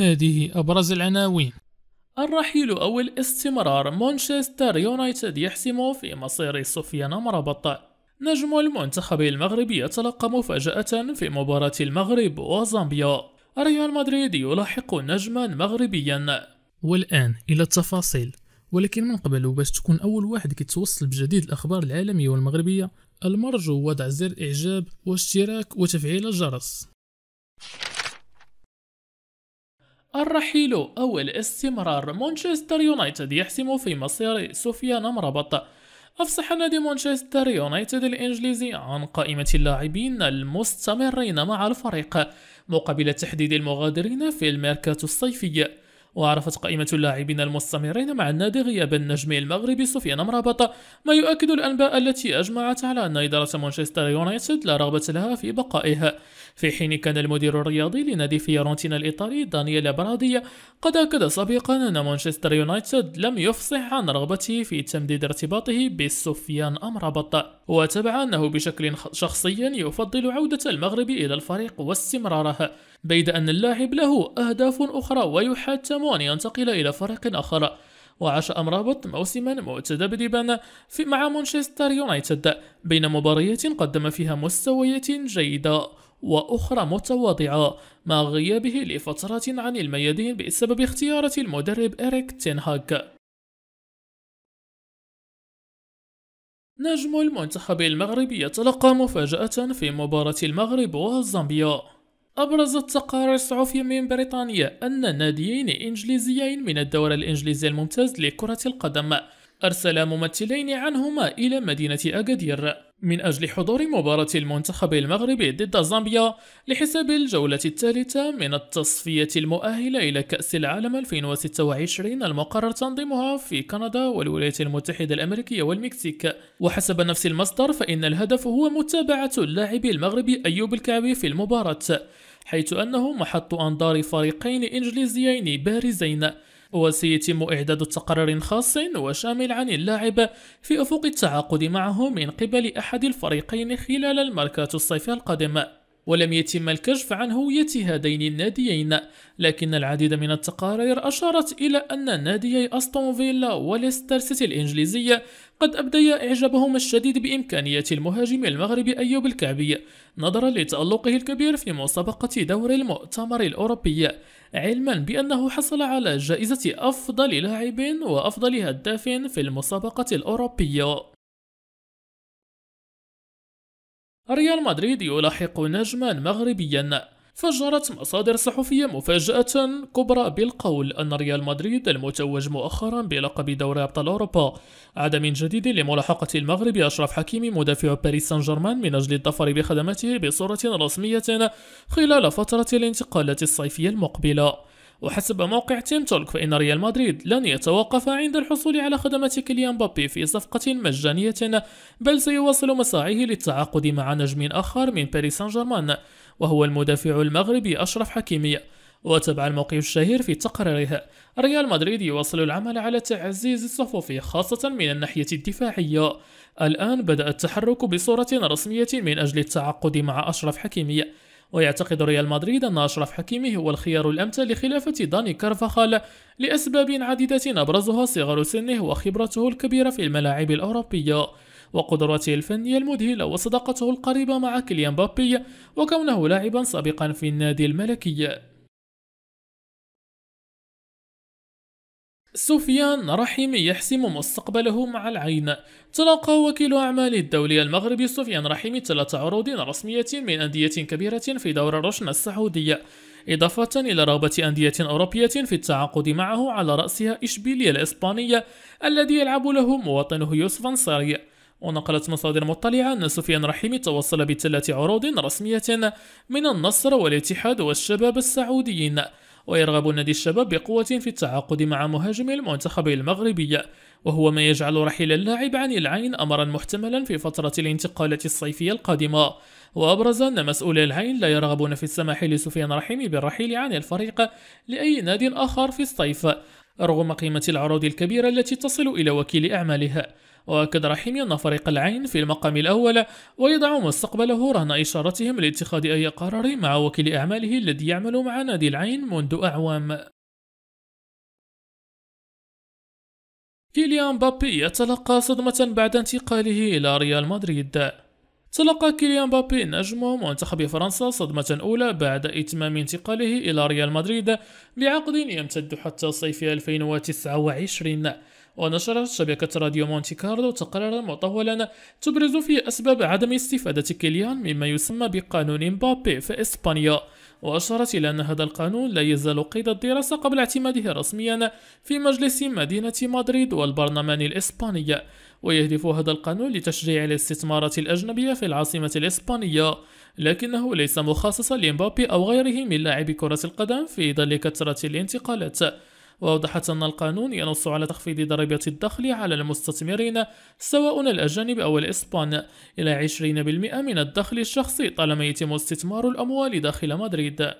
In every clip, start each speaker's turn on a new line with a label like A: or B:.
A: هذه أبرز العناوين الرحيل أو الاستمرار مانشستر يونايتد يحسم في مصير سفيان مرابط نجم المنتخب المغربي يتلقى مفاجأة في مباراة المغرب وزامبيا ريال مدريد يلاحق نجما مغربيا والآن إلى التفاصيل ولكن من قبل وباش تكون أول واحد كيتوصل بجديد الأخبار العالمية والمغربية المرجو وضع زر إعجاب واشتراك وتفعيل الجرس الرحيل أو الاستمرار مانشستر يونايتد يحسم في مصير سفيان مربط أفصح نادي مانشستر يونايتد الإنجليزي عن قائمة اللاعبين المستمرين مع الفريق مقابل تحديد المغادرين في الميركاتو الصيفي وعرفت قائمة اللاعبين المستمرين مع النادي غياب النجم المغربي سفيان مرابط ما يؤكد الأنباء التي أجمعت على أن إدارة مانشستر يونايتد لا رغبة لها في بقائها في حين كان المدير الرياضي لنادي فيورنتينا الإيطالي دانييل برادي قد أكد سابقا أن مانشستر يونايتد لم يفصح عن رغبته في تمديد ارتباطه بسفيان أمرابط وتبع أنه بشكل شخصي يفضل عودة المغرب إلى الفريق واستمرارها بيد أن اللاعب له أهداف أخرى ويحتم قدم أن ينتقل إلى فريق آخر وعاش أمرابط موسما متذبذبا في مع مانشستر يونايتد بين مباريات قدم فيها مستويات جيدة وأخرى متواضعة مع غيابه لفترة عن الميادين بسبب اختيارة المدرب إريك تنهاك نجم المنتخب المغربي يتلقى مفاجأة في مباراة المغرب وزامبيا أبرزت تقارير صحفية من بريطانيا أن ناديين إنجليزيين من الدورة الإنجليزية الممتاز لكرة القدم أرسل ممثلين عنهما إلى مدينة أكادير من أجل حضور مباراة المنتخب المغربي ضد زامبيا لحساب الجولة الثالثة من التصفية المؤهلة إلى كأس العالم 2026 المقرر تنظيمها في كندا والولايات المتحدة الأمريكية والمكسيك وحسب نفس المصدر فإن الهدف هو متابعة اللاعب المغربي أيوب الكعبي في المباراة حيث أنه محط أنظار فريقين إنجليزيين بارزين وسيتم إعداد تقرير خاص وشامل عن اللاعب في أفق التعاقد معه من قبل أحد الفريقين خلال الماركات الصيف القادم ولم يتم الكشف عن هوية هذين الناديين لكن العديد من التقارير أشارت إلى أن ناديي أستون فيلا وليستر سيتي الإنجليزية قد أبديا إعجابهما الشديد بإمكانية المهاجم المغربي أيوب الكعبي نظرا لتألقه الكبير في مسابقة دور المؤتمر الأوروبي علما بأنه حصل على جائزة أفضل لاعب وأفضل هداف في المسابقة الأوروبية ريال مدريد يلاحق نجما مغربيا فجرت مصادر صحفية مفاجأة كبرى بالقول أن ريال مدريد المتوج مؤخرا بلقب دوري أبطال أوروبا عاد من جديد لملاحقة المغرب أشرف حكيمي مدافع باريس سان جيرمان من أجل الظفر بخدمته بصورة رسمية خلال فترة الانتقالات الصيفية المقبلة وحسب موقع تيم تولك فإن ريال مدريد لن يتوقف عند الحصول على خدمات كيليان بابي في صفقة مجانية بل سيواصل مساعيه للتعاقد مع نجم آخر من باريس سان جيرمان وهو المدافع المغربي أشرف حكيمي وتبع الموقف الشهير في تقريره ريال مدريد يواصل العمل على تعزيز الصفوف خاصة من الناحية الدفاعية الآن بدأ التحرك بصورة رسمية من أجل التعاقد مع أشرف حكيمي ويعتقد ريال مدريد أن أشرف حكيمي هو الخيار الأمثل لخلافة داني كارفاخال لأسباب عديدة أبرزها صغر سنه وخبرته الكبيرة في الملاعب الأوروبية وقدراته الفنية المذهلة وصداقته القريبة مع كيليان بابي وكونه لاعبا سابقا في النادي الملكي سفيان رحيم يحسم مستقبله مع العين تلقى وكيل أعمال الدولي المغربي سفيان رحيم ثلاثة عروض رسمية من أندية كبيرة في دور الرشن السعودية إضافة إلى رغبة أندية أوروبية في التعاقد معه على رأسها إشبيلية الإسبانية الذي يلعب له مواطنه يوسف أنصاري ونقلت مصادر مطلعة أن سفيان رحيم توصل بثلاث عروض رسمية من النصر والاتحاد والشباب السعوديين ويرغب نادي الشباب بقوة في التعاقد مع مهاجم المنتخب المغربي وهو ما يجعل رحيل اللاعب عن العين أمرا محتملا في فترة الانتقالات الصيفية القادمة وأبرز أن مسؤولي العين لا يرغبون في السماح لسفيان رحيمي بالرحيل عن الفريق لأي ناد آخر في الصيف رغم قيمة العروض الكبيرة التي تصل إلى وكيل أعمالها وأكد رحيمي أن فريق العين في المقام الأول ويضع مستقبله رهن إشارتهم لاتخاذ أي قرار مع وكيل أعماله الذي يعمل مع نادي العين منذ أعوام كيليان مبابي يتلقى صدمة بعد انتقاله إلى ريال مدريد تلقى كيليان مبابي نجم منتخب فرنسا صدمة أولى بعد إتمام انتقاله إلى ريال مدريد بعقد يمتد حتى صيف 2029 ونشرت شبكة راديو مونتي كارلو تقريرا مطولا تبرز فيه أسباب عدم استفادة كيليان مما يسمى بقانون مبابي في إسبانيا وأشارت إلى أن هذا القانون لا يزال قيد الدراسة قبل اعتماده رسميا في مجلس مدينة مدريد والبرلمان الإسباني ويهدف هذا القانون لتشجيع الاستثمارات الأجنبية في العاصمة الإسبانية لكنه ليس مخصصا لمبابي أو غيره من لاعبي كرة القدم في ظل كثرة الانتقالات وأوضحت أن القانون ينص على تخفيض ضريبة الدخل على المستثمرين سواء الأجانب أو الإسبان إلى 20% من الدخل الشخصي طالما يتم استثمار الأموال داخل مدريد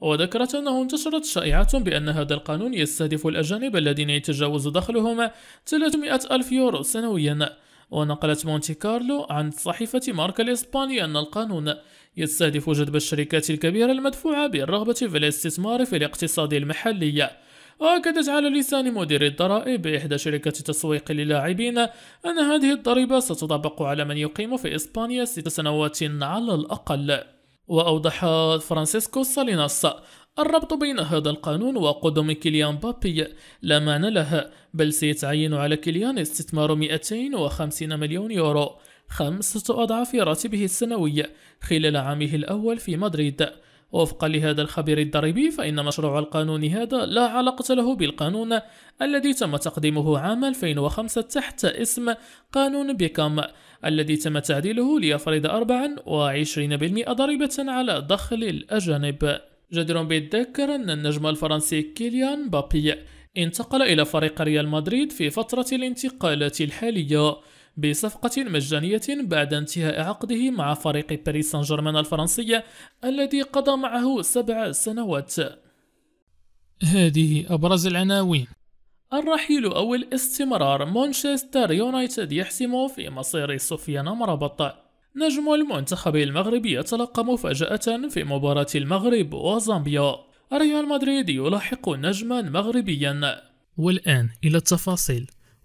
A: وذكرت أنه انتشرت شائعة بأن هذا القانون يستهدف الأجانب الذين يتجاوز دخلهم 300 ألف يورو سنويا ونقلت مونتي كارلو عن صحيفة ماركا الإسباني أن القانون يستهدف جذب الشركات الكبيرة المدفوعة بالرغبة في الاستثمار في الاقتصاد المحلي وأكدت على لسان مدير الضرائب بإحدى شركات التسويق للاعبين أن هذه الضريبة ستطبق على من يقيم في إسبانيا ست سنوات على الأقل وأوضح فرانسيسكو ساليناس الربط بين هذا القانون وقدم كيليان بابي لا معنى لها بل سيتعين على كيليان استثمار 250 مليون يورو خمسة أضعاف راتبه السنوي خلال عامه الأول في مدريد وفقا لهذا الخبير الضريبي فإن مشروع القانون هذا لا علاقة له بالقانون الذي تم تقديمه عام 2005 تحت اسم قانون بيكام الذي تم تعديله ليفرض 24% ضريبة على دخل الأجانب جدير بالذكر أن النجم الفرنسي كيليان بابي انتقل إلى فريق ريال مدريد في فترة الانتقالات الحالية بصفقة مجانية بعد انتهاء عقده مع فريق باريس سان جيرمان الفرنسي الذي قضى معه سبع سنوات هذه أبرز العناوين الرحيل أو الاستمرار مانشستر يونايتد يحسم في مصير سفيان مربط نجم المنتخب المغربي يتلقى مفاجأة في مباراة المغرب وزامبيا ريال مدريد يلاحق نجما مغربيا والآن إلى التفاصيل